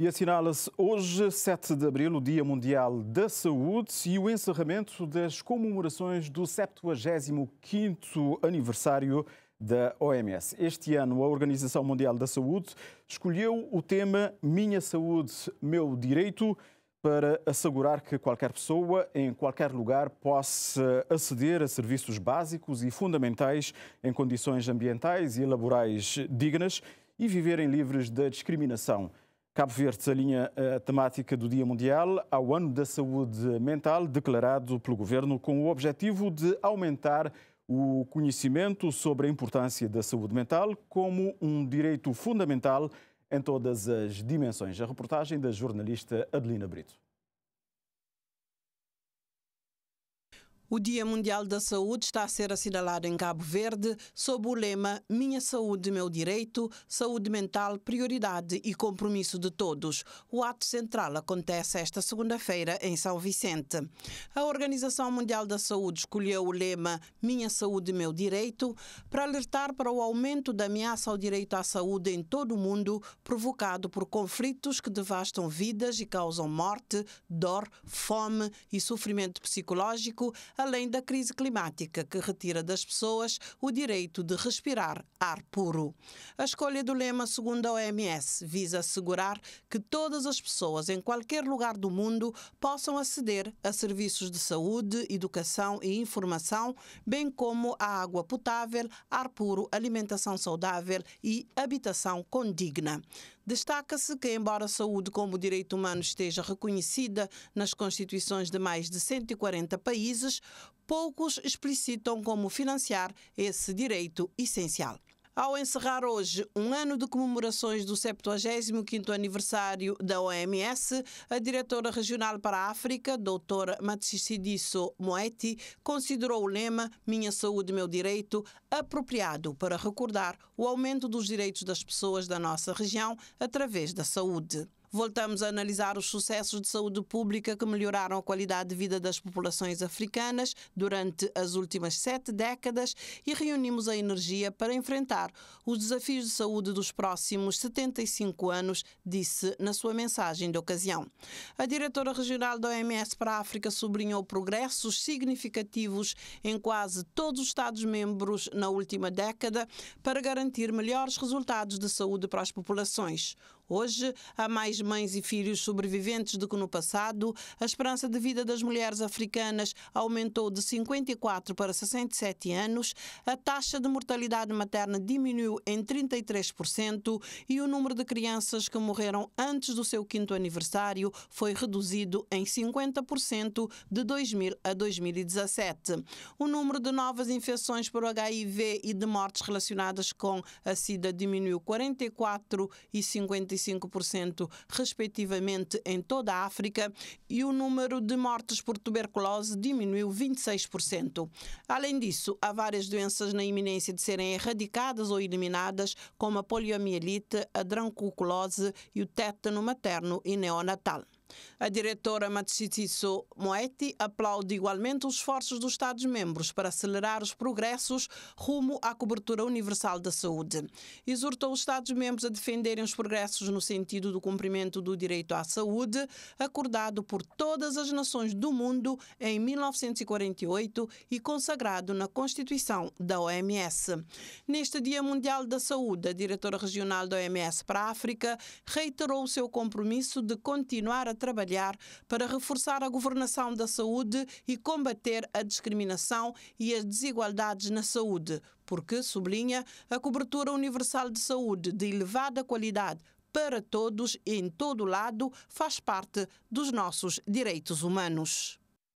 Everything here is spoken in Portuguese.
E assinala-se hoje, 7 de abril, o Dia Mundial da Saúde e o encerramento das comemorações do 75 aniversário da OMS. Este ano, a Organização Mundial da Saúde escolheu o tema Minha Saúde, Meu Direito, para assegurar que qualquer pessoa, em qualquer lugar, possa aceder a serviços básicos e fundamentais em condições ambientais e laborais dignas e viverem livres da discriminação. Cabo Verde alinha eh, a temática do Dia Mundial ao Ano da Saúde Mental, declarado pelo governo com o objetivo de aumentar o conhecimento sobre a importância da saúde mental como um direito fundamental em todas as dimensões. A reportagem da jornalista Adelina Brito. O Dia Mundial da Saúde está a ser assinalado em Cabo Verde sob o lema Minha Saúde, Meu Direito, Saúde Mental, Prioridade e Compromisso de Todos. O ato central acontece esta segunda-feira em São Vicente. A Organização Mundial da Saúde escolheu o lema Minha Saúde, Meu Direito para alertar para o aumento da ameaça ao direito à saúde em todo o mundo, provocado por conflitos que devastam vidas e causam morte, dor, fome e sofrimento psicológico além da crise climática que retira das pessoas o direito de respirar ar puro. A escolha do lema, segundo a OMS, visa assegurar que todas as pessoas em qualquer lugar do mundo possam aceder a serviços de saúde, educação e informação, bem como a água potável, ar puro, alimentação saudável e habitação condigna. Destaca-se que, embora a saúde como direito humano esteja reconhecida nas constituições de mais de 140 países, poucos explicitam como financiar esse direito essencial. Ao encerrar hoje um ano de comemorações do 75º aniversário da OMS, a diretora regional para a África, doutora Matsisidiso Moeti, considerou o lema Minha Saúde, Meu Direito apropriado para recordar o aumento dos direitos das pessoas da nossa região através da saúde. Voltamos a analisar os sucessos de saúde pública que melhoraram a qualidade de vida das populações africanas durante as últimas sete décadas e reunimos a energia para enfrentar os desafios de saúde dos próximos 75 anos, disse na sua mensagem de ocasião. A diretora regional da OMS para a África sublinhou progressos significativos em quase todos os Estados-membros na última década para garantir melhores resultados de saúde para as populações. Hoje há mais mães e filhos sobreviventes do que no passado. A esperança de vida das mulheres africanas aumentou de 54 para 67 anos. A taxa de mortalidade materna diminuiu em 33% e o número de crianças que morreram antes do seu quinto aniversário foi reduzido em 50% de 2000 a 2017. O número de novas infecções por HIV e de mortes relacionadas com a SIDA diminuiu 44 e 55 35%, respectivamente, em toda a África e o número de mortes por tuberculose diminuiu 26%. Além disso, há várias doenças na iminência de serem erradicadas ou eliminadas, como a poliomielite, a drancuculose e o tétano materno e neonatal. A diretora Matsitsiso Moeti aplaude igualmente os esforços dos Estados-membros para acelerar os progressos rumo à cobertura universal da saúde. Exortou os Estados-membros a defenderem os progressos no sentido do cumprimento do direito à saúde, acordado por todas as nações do mundo em 1948 e consagrado na Constituição da OMS. Neste Dia Mundial da Saúde, a diretora regional da OMS para a África reiterou o seu compromisso de continuar a trabalhar para reforçar a governação da saúde e combater a discriminação e as desigualdades na saúde, porque, sublinha, a cobertura universal de saúde de elevada qualidade para todos e em todo lado faz parte dos nossos direitos humanos.